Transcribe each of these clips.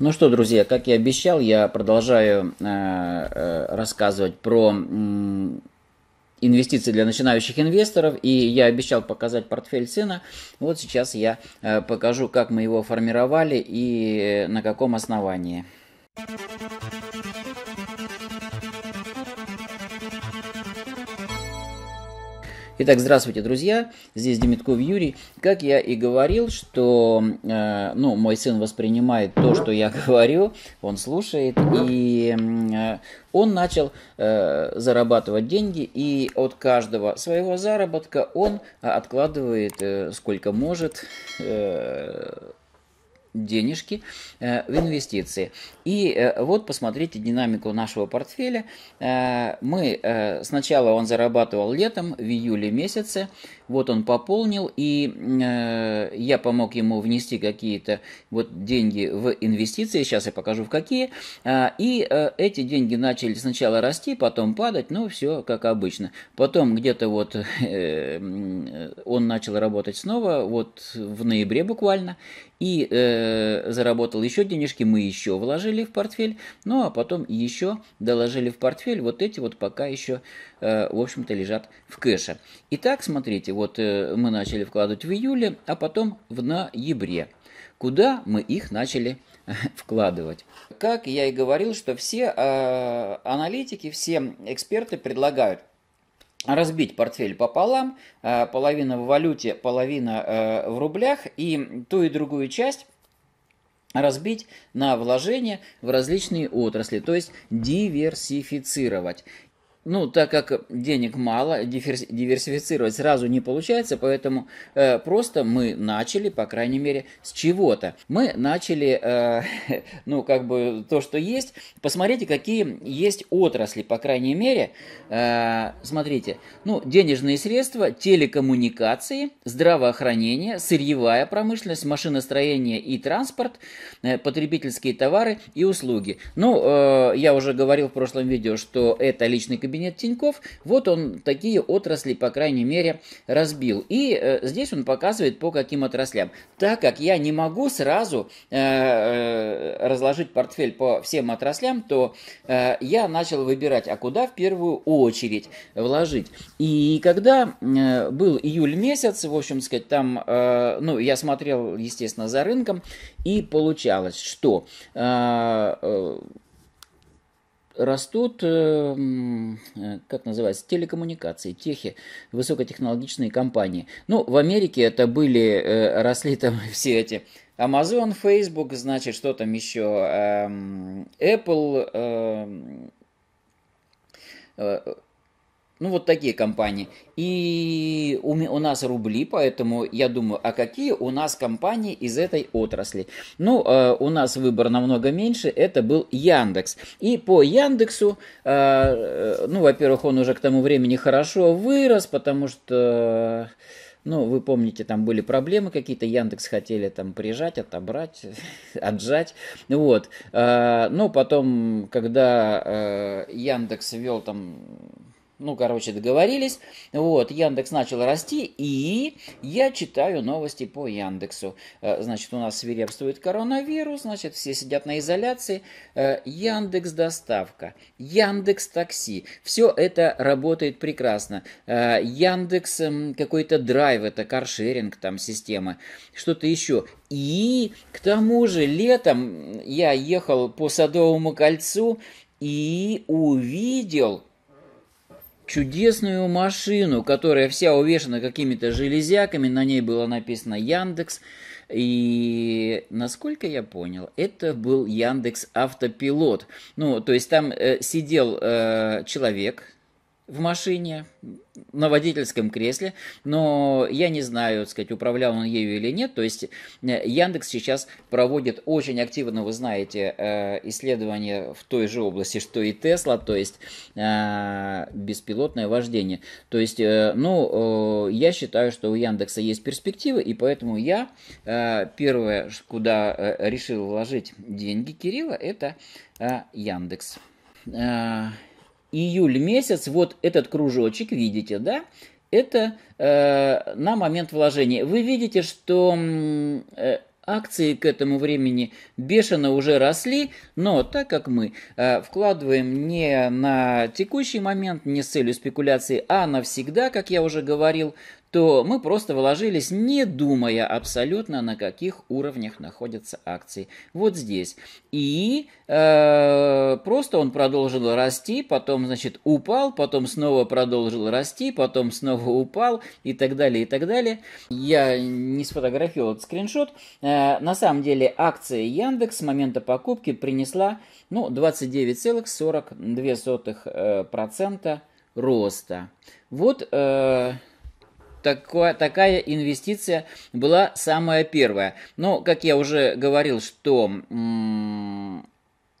Ну что, друзья, как и обещал, я продолжаю э, э рассказывать про инвестиции для начинающих инвесторов, и я обещал показать портфель сына. Вот сейчас я э, покажу, как мы его формировали и на каком основании. Итак, здравствуйте, друзья. Здесь Демитков Юрий. Как я и говорил, что э, ну, мой сын воспринимает то, что я говорю, он слушает, и э, он начал э, зарабатывать деньги, и от каждого своего заработка он э, откладывает э, сколько может. Э, денежки э, в инвестиции. И э, вот посмотрите динамику нашего портфеля. Э, мы сначала он зарабатывал летом, в июле месяце, вот он пополнил, и э, я помог ему внести какие-то вот деньги в инвестиции, сейчас я покажу в какие, э, и э, эти деньги начали сначала расти, потом падать, ну все как обычно. Потом где-то вот э, он начал работать снова, вот в ноябре буквально, и э, заработал еще денежки, мы еще вложили в портфель, ну а потом еще доложили в портфель, вот эти вот пока еще Э, в общем-то, лежат в кэше. Итак, смотрите, вот э, мы начали вкладывать в июле, а потом в ноябре. Куда мы их начали э, вкладывать. Как я и говорил, что все аналитики, все эксперты предлагают разбить портфель пополам, половина в валюте, половина в рублях, и ту и другую часть разбить на вложения в различные отрасли, то есть диверсифицировать. Ну, так как денег мало, диверсифицировать сразу не получается, поэтому э, просто мы начали, по крайней мере, с чего-то. Мы начали, э, ну, как бы то, что есть. Посмотрите, какие есть отрасли, по крайней мере. Э, смотрите, ну, денежные средства, телекоммуникации, здравоохранение, сырьевая промышленность, машиностроение и транспорт, э, потребительские товары и услуги. Ну, э, я уже говорил в прошлом видео, что это личный кабинет кабинет Тиньков. Вот он такие отрасли, по крайней мере, разбил. И э, здесь он показывает по каким отраслям. Так как я не могу сразу э, э разложить портфель по всем отраслям, то э, я начал выбирать, а куда в первую очередь вложить. И когда э, был июль месяц, в общем сказать, там, э, ну, я смотрел, естественно, за рынком, и получалось, что э, э растут, эм, как называется, телекоммуникации, техи, высокотехнологичные компании. Ну, в Америке это были, э, росли там все эти Amazon, Facebook, значит, что там еще, эм, Apple, эм, э, ну, вот такие компании. И у, у нас рубли, поэтому я думаю, а какие у нас компании из этой отрасли? Ну, э, у нас выбор намного меньше, это был Яндекс. И по Яндексу, э, э ну, во-первых, он уже к тому времени хорошо вырос, потому что... Ну, вы помните, там были проблемы какие-то, Яндекс хотели там прижать, отобрать, отжать, вот. Э, Но ну, потом, когда э, Яндекс вел там ну, короче, договорились. Вот, Яндекс начал расти, и я читаю новости по Яндексу. Э, значит, у нас свирепствует коронавирус, значит, все сидят на изоляции. Э, Яндекс доставка, Яндекс такси. Все это работает прекрасно. Э, Яндекс эм, какой-то драйв, это каршеринг там система, что-то еще. И к тому же летом я ехал по Садовому кольцу и увидел чудесную машину, которая вся увешана какими-то железяками, на ней было написано Яндекс. И насколько я понял, это был Яндекс Автопилот. Ну, то есть там э, сидел э, человек, в машине, на водительском кресле, но я не знаю, так сказать, управлял он ею или нет. То есть э, Яндекс сейчас проводит очень активно, вы знаете, э, исследования в той же области, что и Тесла, то есть э, беспилотное вождение. То есть, ну, я считаю, что у Яндекса есть перспективы, и поэтому я первое, куда решил вложить деньги Кирилла, это Яндекс июль месяц, вот этот кружочек, видите, да? Это э, на момент вложения. Вы видите, что э, акции к этому времени бешено уже росли, но так как мы э, вкладываем не на текущий момент, не с целью спекуляции, а навсегда, как я уже говорил, то мы просто вложились, не думая абсолютно, на каких уровнях находятся акции. Вот здесь. И э, просто он продолжил расти, потом, значит, упал, потом снова продолжил расти, потом снова упал и так далее, и так далее. Я не сфотографировал этот скриншот. Э, на самом деле акция Яндекс с момента покупки принесла ну, 29,42% э, роста. Вот э, такое, такая инвестиция была самая первая. Но, как я уже говорил, что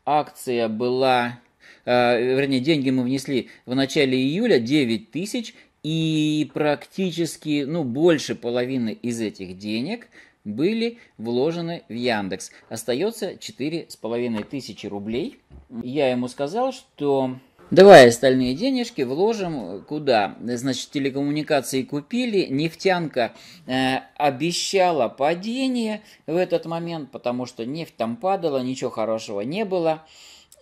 акция была... Э, вернее, деньги мы внесли в начале июля 9 тысяч, и практически, ну, больше половины из этих денег были вложены в Яндекс. Остается 4,5 тысячи рублей. Я ему сказал, что Давай остальные денежки вложим э, куда? Значит, телекоммуникации купили, нефтянка э, обещала падение в этот момент, потому что нефть там падала, ничего хорошего не было.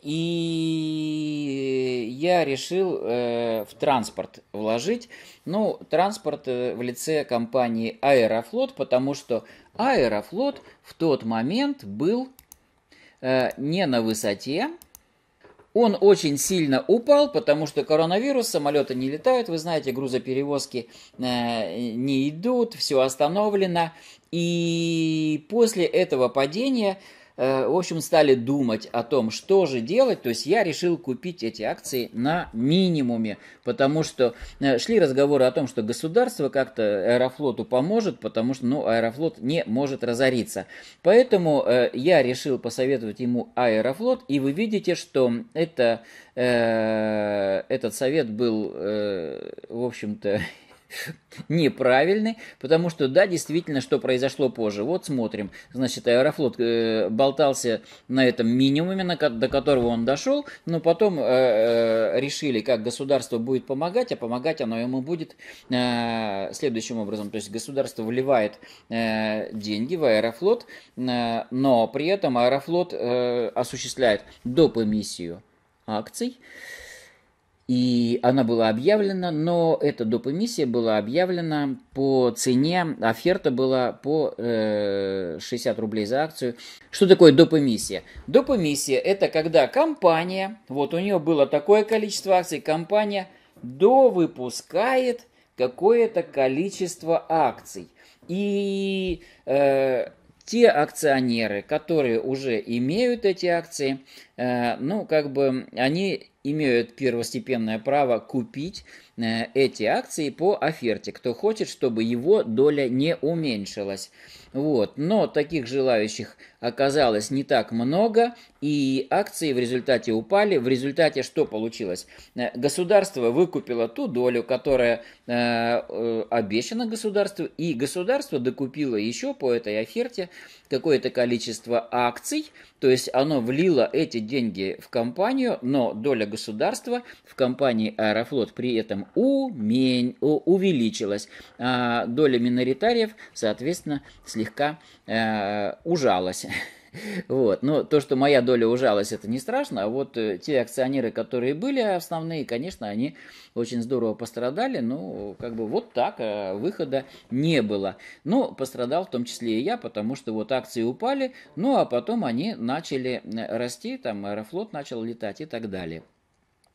И я решил э, в транспорт вложить. Ну, транспорт э, в лице компании Аэрофлот, потому что Аэрофлот в тот момент был э, не на высоте, он очень сильно упал, потому что коронавирус, самолеты не летают, вы знаете, грузоперевозки э, не идут, все остановлено. И после этого падения Э, в общем, стали думать о том, что же делать. То есть я решил купить эти акции на минимуме, потому что э, шли разговоры о том, что государство как-то Аэрофлоту поможет, потому что ну, Аэрофлот не может разориться. Поэтому э, я решил посоветовать ему Аэрофлот, и вы видите, что это, этот совет был, в общем-то, неправильный, потому что, да, действительно, что произошло позже. Вот смотрим. Значит, Аэрофлот э, болтался на этом минимуме, на, до которого он дошел, но потом э, э, решили, как государство будет помогать, а помогать оно ему будет э, следующим образом. То есть государство вливает э, деньги в Аэрофлот, э, но при этом Аэрофлот э, осуществляет доп. эмиссию акций, и она была объявлена, но эта доп. эмиссия была объявлена по цене, оферта была по э, 60 рублей за акцию. Что такое доп. эмиссия? Доп. эмиссия это когда компания, вот у нее было такое количество акций, компания довыпускает какое-то количество акций. И э, те акционеры, которые уже имеют эти акции, Э, ну, как бы они имеют первостепенное право купить э, эти акции по оферте, кто хочет, чтобы его доля не уменьшилась. Вот. Но таких желающих оказалось не так много, и акции в результате упали. В результате что получилось? Э, государство выкупило ту долю, которая э, обещана государству, и государство докупило еще по этой оферте какое-то количество акций, то есть оно влило эти деньги в компанию, но доля государства в компании Аэрофлот при этом умень, у увеличилась. А доля миноритариев, соответственно, слегка э, ужалась. Вот. Но то, что моя доля ужалась, это не страшно. А вот э, те акционеры, которые были основные, конечно, они очень здорово пострадали. Ну, как бы вот так а, выхода не было. Но пострадал в том числе и я, потому что вот акции упали, ну а потом они начали расти, там аэрофлот начал летать и так далее.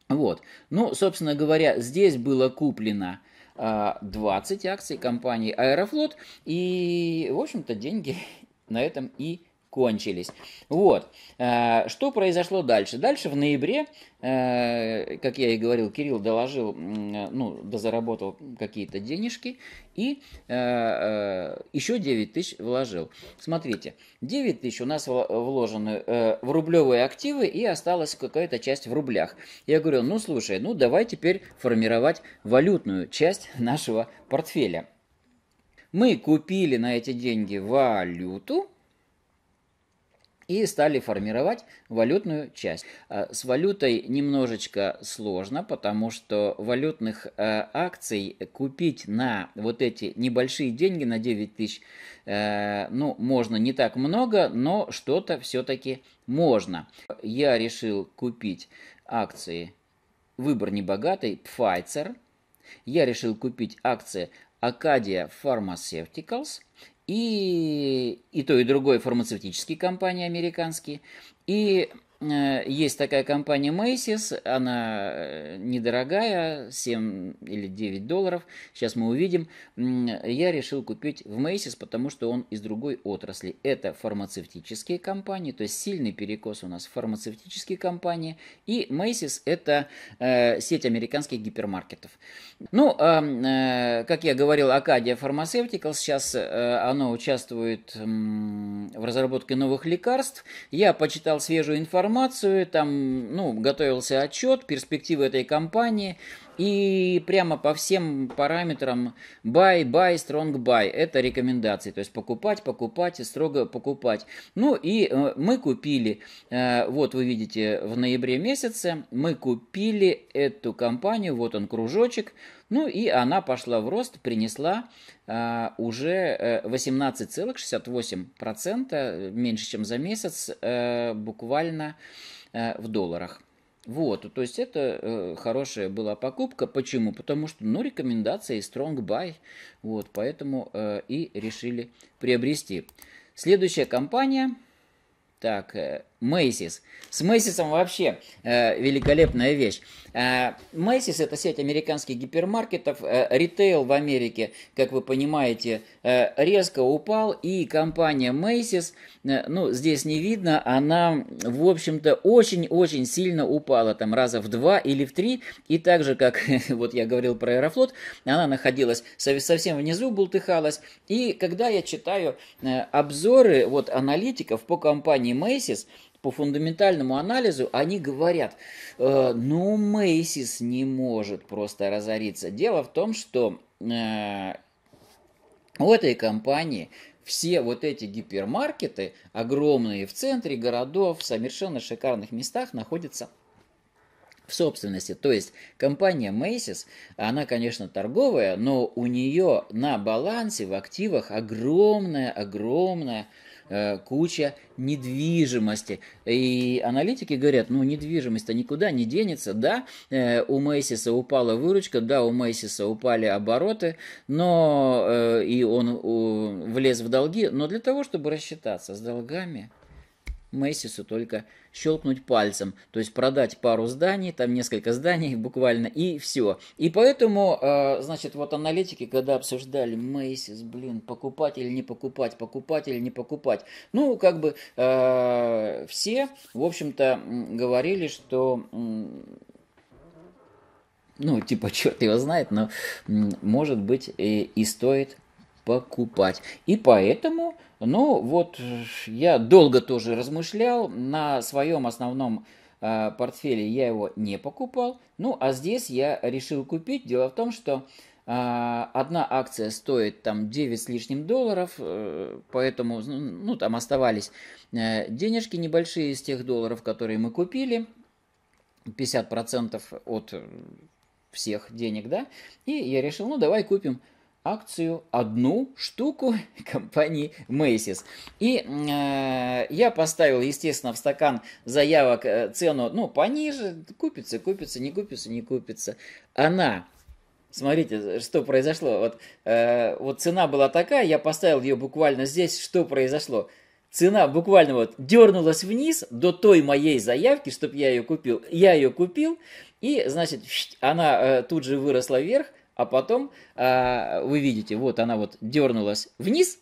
Вот. Ну, собственно говоря, здесь было куплено 20 а, акций компании Аэрофлот. И, в общем-то, деньги на этом и кончились. Вот. Э, что произошло дальше? Дальше в ноябре, э, как я и говорил, Кирилл доложил, ну, дозаработал какие-то денежки и э, еще 9 тысяч вложил. Смотрите, 9 тысяч у нас вложены в рублевые активы и осталась какая-то часть в рублях. Я говорю, ну, слушай, ну, давай теперь формировать валютную часть нашего портфеля. Мы купили на эти деньги валюту, и стали формировать валютную часть. Э, с валютой немножечко сложно, потому что валютных э, акций купить на вот эти небольшие деньги, на 9 тысяч, э, ну, можно не так много, но что-то все-таки можно. Я решил купить акции «Выбор небогатый», Pfizer. Я решил купить акции Acadia Pharmaceuticals и, и то, и другое фармацевтические компании американские, и Э, есть такая компания Macy's, она э, недорогая, 7 или 9 долларов, сейчас мы увидим. Я решил купить в Macy's, потому что он из другой отрасли. Это фармацевтические компании, то есть сильный перекос у нас фармацевтические компании. И Macy's это э, сеть американских гипермаркетов. Ну, а, э, как я говорил, Acadia Pharmaceuticals, сейчас э, оно участвует э, в разработке новых лекарств. Я почитал свежую информацию информацию, там, ну, готовился отчет, перспективы этой компании, и прямо по всем параметрам buy, buy, strong buy. Это рекомендации. То есть покупать, покупать и строго покупать. Ну и э, мы купили, э, вот вы видите, в ноябре месяце мы купили эту компанию. Вот он кружочек. Ну и она пошла в рост, принесла а, уже 18,68%, меньше чем за месяц, а, буквально а, в долларах. Вот, то есть это э, хорошая была покупка. Почему? Потому что, ну, рекомендации Strong Buy, вот, поэтому э, и решили приобрести. Следующая компания, так, э, Macy's. С Macy's вообще э, великолепная вещь. Э, это сеть американских гипермаркетов. Э, ритейл в Америке, как вы понимаете, э, резко упал. И компания Macy's, э, ну здесь не видно, она в общем-то очень-очень сильно упала. Там раза в два или в три. И так же, как вот я говорил про Аэрофлот, она находилась совсем внизу, бултыхалась. И когда я читаю э, обзоры вот аналитиков по компании Macy's, по фундаментальному анализу они говорят, э, ну Мейсис не может просто разориться. Дело в том, что э, у этой компании все вот эти гипермаркеты, огромные в центре городов, в совершенно шикарных местах, находятся в собственности. То есть компания Macy's, она, конечно, торговая, но у нее на балансе, в активах огромная, огромная Э, куча недвижимости. И аналитики говорят, ну недвижимость-то никуда не денется, да, э, у Мейсиса упала выручка, да, у Мейсиса упали обороты, но э, и он влез в долги, но для того, чтобы рассчитаться с долгами, Мэйсису только щелкнуть пальцем, то есть продать пару зданий, там несколько зданий буквально, и все. И поэтому, э, значит, вот аналитики, когда обсуждали Мэйсис, блин, покупать или не покупать, покупать или не покупать, ну, как бы э, все, в общем-то, говорили, что... Ну, типа, черт его знает, но может быть и, и стоит покупать. И поэтому, ну вот, я долго тоже размышлял на своем основном э, портфеле я его не покупал. Ну, а здесь я решил купить. Дело в том, что а, Одна акция стоит там 9 с лишним долларов, э, поэтому ну, ну, там оставались э, денежки небольшие из тех долларов, которые мы купили, 50% от всех денег, да, и я решил, ну давай купим акцию, одну штуку компании Macy's. И э, я поставил, естественно, в стакан заявок э, цену, ну, пониже, купится, купится, не купится, не купится. Она, смотрите, что произошло. Вот, э, вот цена была такая, я поставил ее буквально здесь, что произошло цена буквально вот дернулась вниз до той моей заявки, чтобы я ее купил. Я ее купил, и, значит, она э, тут же выросла вверх, а потом а, вы видите, вот она вот дернулась вниз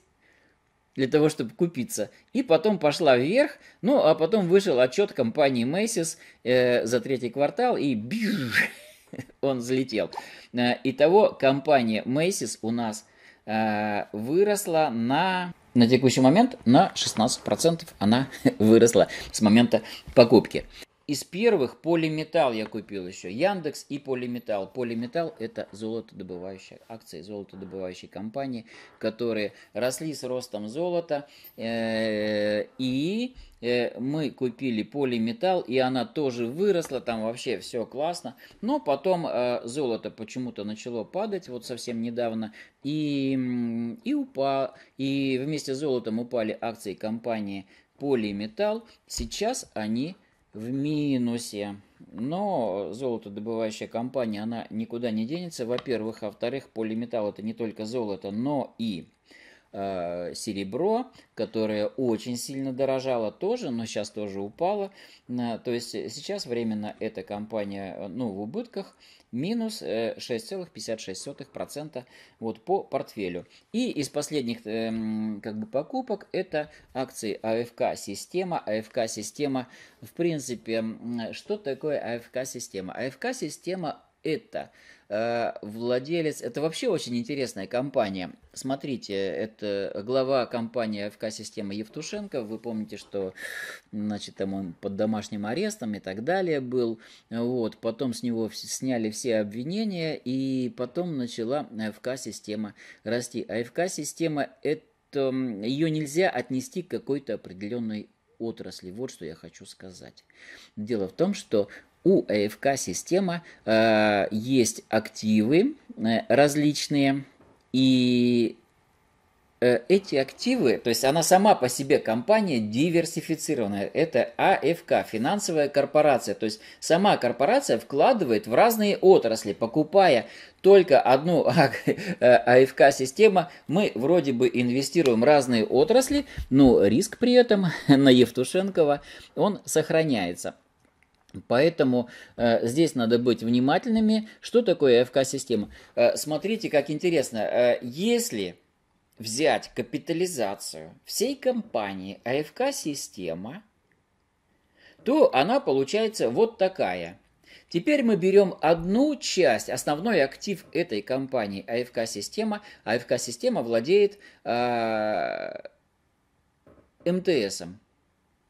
для того, чтобы купиться, и потом пошла вверх, ну, а потом вышел отчет компании Macy's э, за третий квартал, и бьюж, он взлетел. Э, итого, компания Macy's у нас э, выросла на... На текущий момент на 16% она выросла с момента покупки. Из первых полиметалл я купил еще. Яндекс и полиметалл. Полиметалл – это золотодобывающая акция, золотодобывающей компании, которые росли с ростом золота. Э, и э, мы купили полиметалл, и она тоже выросла, там вообще все классно. Но потом э, золото почему-то начало падать, вот совсем недавно, и, и, упа, и вместе с золотом упали акции компании Полиметалл. Сейчас они в минусе. Но золотодобывающая компания, она никуда не денется, во-первых. А во-вторых, полиметалл это не только золото, но и э, серебро, которое очень сильно дорожало тоже, но сейчас тоже упало. Э, то есть э, сейчас временно эта компания э, ну, в убытках минус 6,56% вот по портфелю. И из последних эм, как бы, покупок это акции АФК-система. АФК-система, в принципе, что такое АФК-система? АФК-система это Э, владелец... Это вообще очень интересная компания. Смотрите, это глава компании АФК «Система» Евтушенко. Вы помните, что значит, там он под домашним арестом и так далее был. Вот. Потом с него сняли все обвинения, и потом начала АФК «Система» расти. А АФК «Система» — это ее нельзя отнести к какой-то определенной отрасли. Вот что я хочу сказать. Дело в том, что у АФК система э, есть активы э, различные, и э, эти активы, то есть она сама по себе компания диверсифицированная, это АФК, финансовая корпорация, то есть сама корпорация вкладывает в разные отрасли, покупая только одну афк э, а система мы вроде бы инвестируем в разные отрасли, но риск при этом на Евтушенкова, он сохраняется. Поэтому э, здесь надо быть внимательными. Что такое АФК система Э, смотрите, как интересно. Э, если взять капитализацию всей компании АФК-система, то она получается вот такая. Теперь мы берем одну часть, основной актив этой компании АФК-система. АФК-система владеет э, МТСом.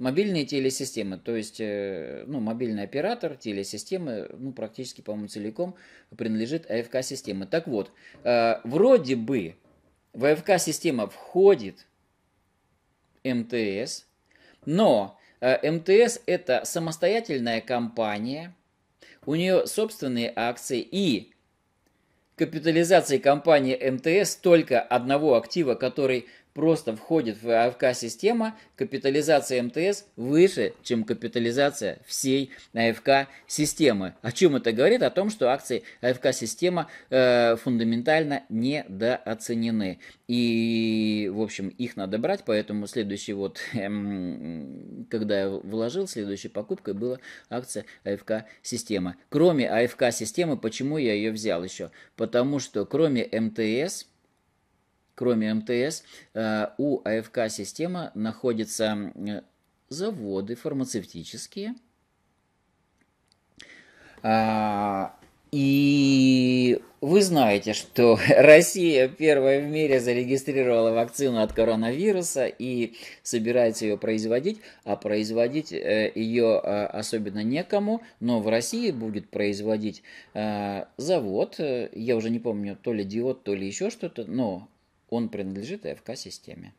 Мобильные телесистемы, то есть э, ну, мобильный оператор телесистемы, ну, практически, по-моему, целиком принадлежит АФК-системе. Так вот, э, вроде бы в АФК-система входит МТС, но э, МТС это самостоятельная компания, у нее собственные акции и капитализации компании МТС только одного актива, который просто входит в АФК-система, капитализация МТС выше, чем капитализация всей АФК-системы. О чем это говорит? О том, что акции АФК-система э, фундаментально недооценены. И, в общем, их надо брать, поэтому следующий вот, эм, когда я вложил, следующей покупкой была акция АФК-система. Кроме АФК-системы, почему я ее взял еще? Потому что кроме МТС – кроме МТС, э, у афк система находятся э, заводы фармацевтические, а, и вы знаете, что Россия первая в мире зарегистрировала вакцину от коронавируса и собирается ее производить, а производить э, ее особенно некому, но в России будет производить завод, я уже не помню, то ли диод, то ли еще что-то, но он принадлежит АФК-системе.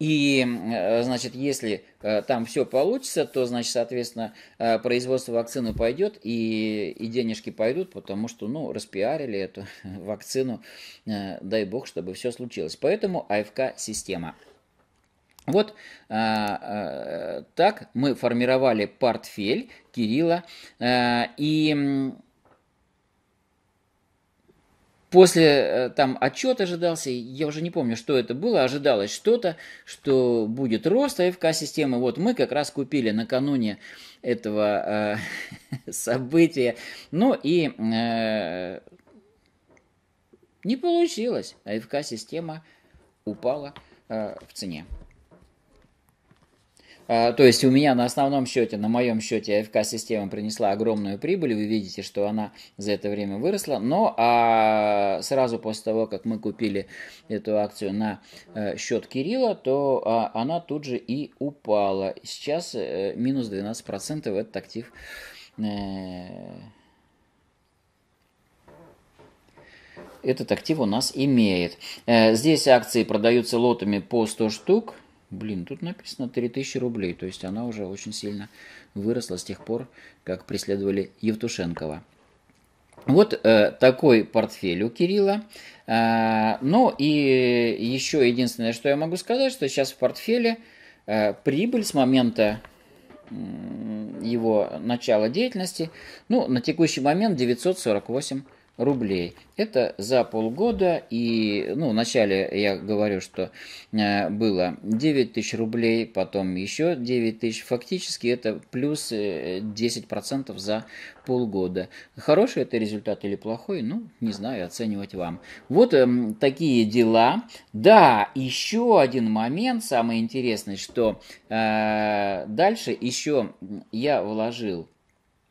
И, э, значит, если э, там все получится, то, значит, соответственно, э, производство вакцины пойдет и, и денежки пойдут, потому что, ну, распиарили эту вакцину, дай бог, чтобы все случилось. Поэтому АФК-система. Вот так мы формировали портфель Кирилла и После э, там отчет ожидался, я уже не помню, что это было, ожидалось что-то, что будет рост АФК-системы. Вот мы как раз купили накануне этого э, события. Ну и э, не получилось. АФК-система упала э, в цене. А, то есть у меня на основном счете, на моем счете АФК-система принесла огромную прибыль, вы видите, что она за это время выросла, но а сразу после того, как мы купили эту акцию на э, счет Кирилла, то а, она тут же и упала. Сейчас э, минус 12% в этот актив э, этот актив у нас имеет. Здесь акции продаются лотами по 100 штук. Блин, тут написано 3000 рублей, то есть она уже очень сильно выросла с тех пор, как преследовали Евтушенкова. Вот э, такой портфель у Кирилла. Э, ну и еще единственное, что я могу сказать, что сейчас в портфеле э, прибыль с момента э, его начала деятельности, ну, на текущий момент 948 рублей. Это за полгода и, ну, вначале я говорю, что э, было 9 тысяч рублей, потом еще 9 тысяч. Фактически это плюс 10% э, за полгода. Хороший это результат или плохой, ну, не знаю, оценивать вам. Вот эм, такие дела. Да, еще один момент самый интересный, что э, дальше еще я вложил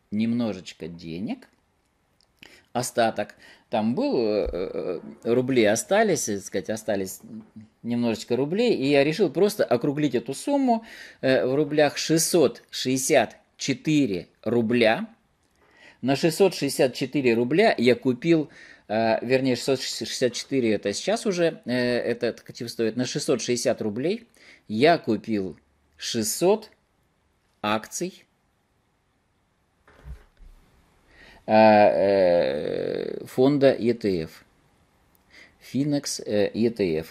немножечко денег – остаток. Там был, э, э, рубли остались, так э, сказать, остались немножечко рублей, и я решил просто округлить эту сумму в рублях 664 рубля. На 664 рубля я купил, вернее, 664 это сейчас уже, это актив стоит, на 660 рублей я купил 600 акций Э, э, фонда ETF. Финекс э, ETF.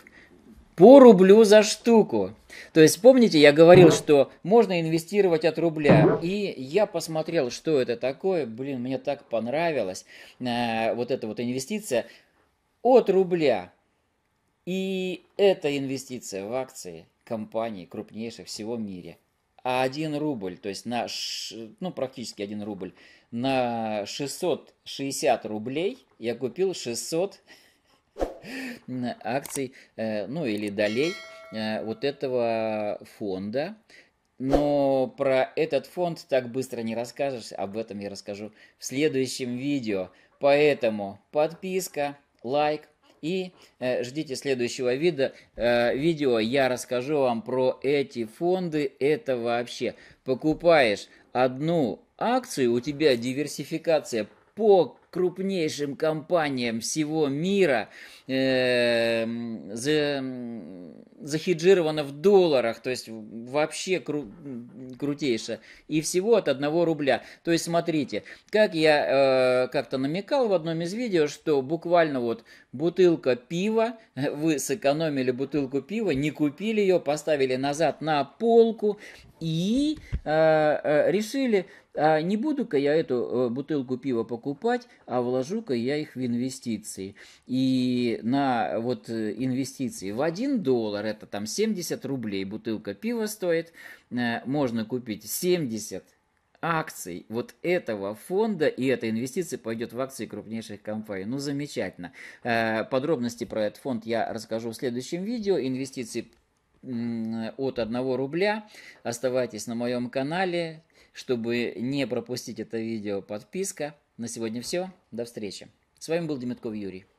По рублю за штуку. То есть, помните, я говорил, что можно инвестировать от рубля. И я посмотрел, что это такое. Блин, мне так понравилось. Вот эта вот инвестиция от рубля. И эта инвестиция в акции компаний крупнейших всего мира а 1 рубль, то есть на, ну, практически 1 рубль, на 660 рублей я купил 600 акций, э, ну или долей э, вот этого фонда. Но про этот фонд так быстро не расскажешь, об этом я расскажу в следующем видео. Поэтому подписка, лайк, и э, ждите следующего вида, э, видео, я расскажу вам про эти фонды. Это вообще покупаешь одну акцию, у тебя диверсификация по крупнейшим компаниям всего мира э, за, захеджировано в долларах, то есть вообще кру, крутейше, и всего от 1 рубля. То есть смотрите, как я э, как-то намекал в одном из видео, что буквально вот бутылка пива, вы сэкономили бутылку пива, не купили ее, поставили назад на полку, и э, э, решили, а не буду-ка я эту э, бутылку пива покупать, а вложу-ка я их в инвестиции. И на вот э, инвестиции в 1 доллар, это там 70 рублей бутылка пива стоит, можно купить 70 акций вот этого фонда, и эта инвестиция пойдет в акции крупнейших компаний. Ну, замечательно. Подробности про этот фонд я расскажу в следующем видео. Инвестиции от 1 рубля. Оставайтесь на моем канале, чтобы не пропустить это видео, подписка. На сегодня все. До встречи. С вами был Демятков Юрий.